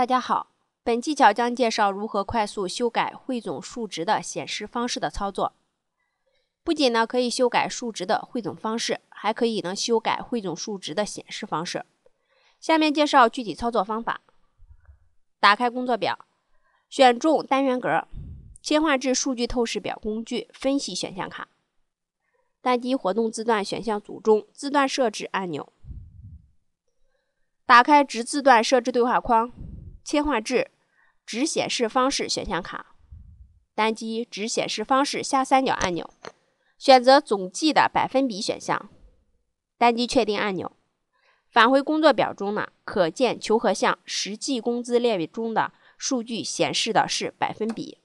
大家好，本技巧将介绍如何快速修改汇总数值的显示方式的操作。不仅呢可以修改数值的汇总方式，还可以能修改汇总数值的显示方式。下面介绍具体操作方法。打开工作表，选中单元格，切换至数据透视表工具分析选项卡，单击活动字段选项组中字段设置按钮，打开值字段设置对话框。切换至“只显示方式”选项卡，单击“只显示方式”下三角按钮，选择“总计的百分比”选项，单击“确定”按钮。返回工作表中呢，可见求和项“实际工资”列中的数据显示的是百分比。